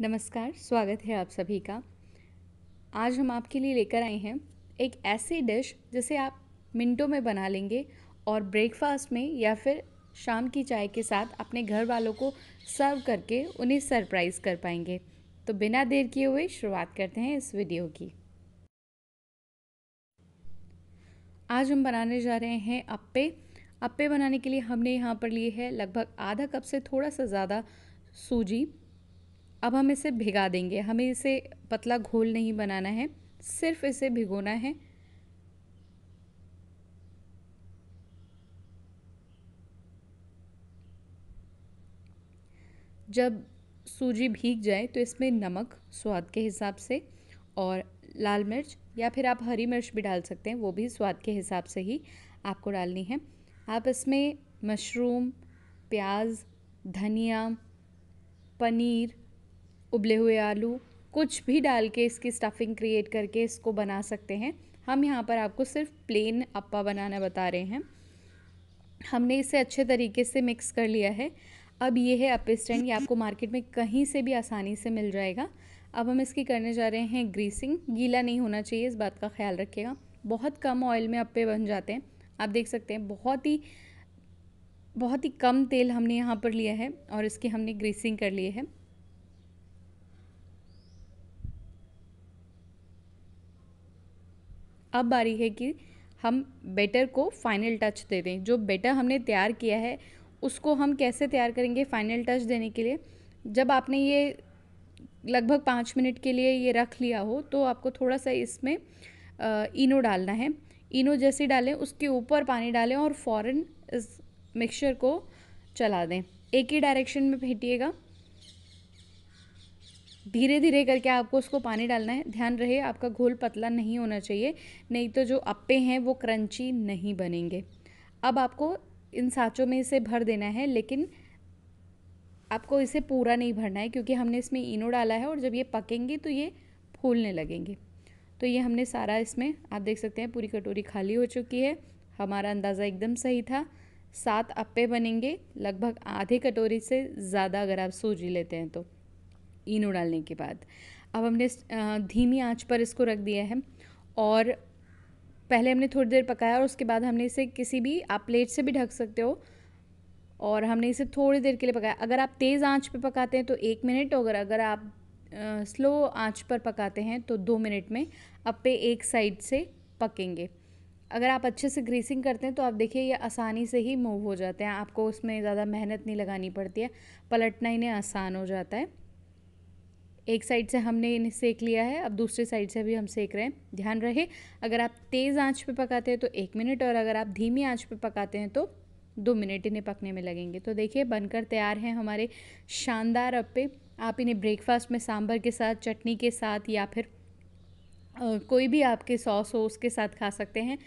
नमस्कार स्वागत है आप सभी का आज हम आपके लिए लेकर आए हैं एक ऐसी डिश जिसे आप मिनटों में बना लेंगे और ब्रेकफास्ट में या फिर शाम की चाय के साथ अपने घर वालों को सर्व करके उन्हें सरप्राइज़ कर पाएंगे तो बिना देर किए हुए शुरुआत करते हैं इस वीडियो की आज हम बनाने जा रहे हैं अप्पे अप्पे बनाने के लिए हमने यहाँ पर लिए है लगभग आधा कप से थोड़ा सा ज़्यादा सूजी अब हम इसे भिगा देंगे हमें इसे पतला घोल नहीं बनाना है सिर्फ इसे भिगोना है जब सूजी भीग जाए तो इसमें नमक स्वाद के हिसाब से और लाल मिर्च या फिर आप हरी मिर्च भी डाल सकते हैं वो भी स्वाद के हिसाब से ही आपको डालनी है आप इसमें मशरूम प्याज धनिया पनीर उबले हुए आलू कुछ भी डाल के इसकी स्टफिंग क्रिएट करके इसको बना सकते हैं हम यहाँ पर आपको सिर्फ प्लेन अप्पा बनाना बता रहे हैं हमने इसे अच्छे तरीके से मिक्स कर लिया है अब ये है अपे स्टैंड ये आपको मार्केट में कहीं से भी आसानी से मिल जाएगा अब हम इसकी करने जा रहे हैं ग्रीसिंग गीला नहीं होना चाहिए इस बात का ख्याल रखिएगा बहुत कम ऑयल में अप्पे बन जाते हैं आप देख सकते हैं बहुत ही बहुत ही कम तेल हमने यहाँ पर लिया है और इसकी हमने ग्रीसिंग कर ली है अब बारी है कि हम बेटर को फाइनल टच दे दें जो बेटर हमने तैयार किया है उसको हम कैसे तैयार करेंगे फाइनल टच देने के लिए जब आपने ये लगभग पाँच मिनट के लिए ये रख लिया हो तो आपको थोड़ा सा इसमें इनो डालना है इनो जैसे डालें उसके ऊपर पानी डालें और फ़ौरन इस मिक्सचर को चला दें एक ही डायरेक्शन में फेंटिएगा धीरे धीरे करके आपको उसको पानी डालना है ध्यान रहे आपका घोल पतला नहीं होना चाहिए नहीं तो जो अप्पे हैं वो क्रंची नहीं बनेंगे अब आपको इन साँचों में इसे भर देना है लेकिन आपको इसे पूरा नहीं भरना है क्योंकि हमने इसमें इनो डाला है और जब ये पकेंगे तो ये फूलने लगेंगे तो ये हमने सारा इसमें आप देख सकते हैं पूरी कटोरी खाली हो चुकी है हमारा अंदाज़ा एकदम सही था सात अप्पे बनेंगे लगभग आधे कटोरी से ज़्यादा अगर आप सूजी लेते हैं तो इनो डालने के बाद अब हमने धीमी आंच पर इसको रख दिया है और पहले हमने थोड़ी देर पकाया और उसके बाद हमने इसे किसी भी आप प्लेट से भी ढक सकते हो और हमने इसे थोड़ी देर के लिए पकाया अगर आप तेज़ आंच पर पकाते हैं तो एक मिनट और अगर आप स्लो आंच पर पकाते हैं तो दो मिनट में पे एक साइड से पकेंगे अगर आप अच्छे से ग्रीसिंग करते हैं तो आप देखिए ये आसानी से ही मूव हो जाते हैं आपको उसमें ज़्यादा मेहनत नहीं लगानी पड़ती है पलटना इन्हें आसान हो जाता है एक साइड से हमने इन्हें सेक लिया है अब दूसरे साइड से भी हम सेक रहे हैं ध्यान रहे अगर आप तेज़ आंच पे पकाते हैं तो एक मिनट और अगर आप धीमी आंच पे पकाते हैं तो दो मिनट इन्हें पकने में लगेंगे तो देखिए बनकर तैयार हैं हमारे शानदार अप्पे आप इन्हें ब्रेकफास्ट में सांभर के साथ चटनी के साथ या फिर कोई भी आपके सॉस हो उसके साथ खा सकते हैं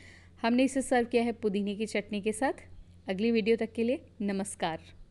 हमने इसे सर्व किया है पुदीने की चटनी के साथ अगली वीडियो तक के लिए नमस्कार